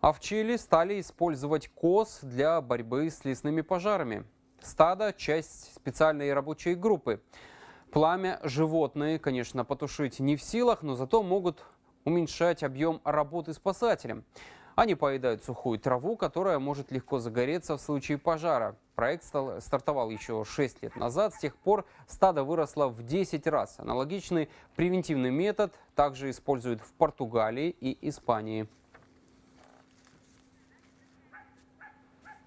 А в Чили стали использовать коз для борьбы с лесными пожарами. Стадо – часть специальной рабочей группы. Пламя животные, конечно, потушить не в силах, но зато могут уменьшать объем работы спасателям. Они поедают сухую траву, которая может легко загореться в случае пожара. Проект стал, стартовал еще 6 лет назад. С тех пор стадо выросло в 10 раз. Аналогичный превентивный метод также используют в Португалии и Испании.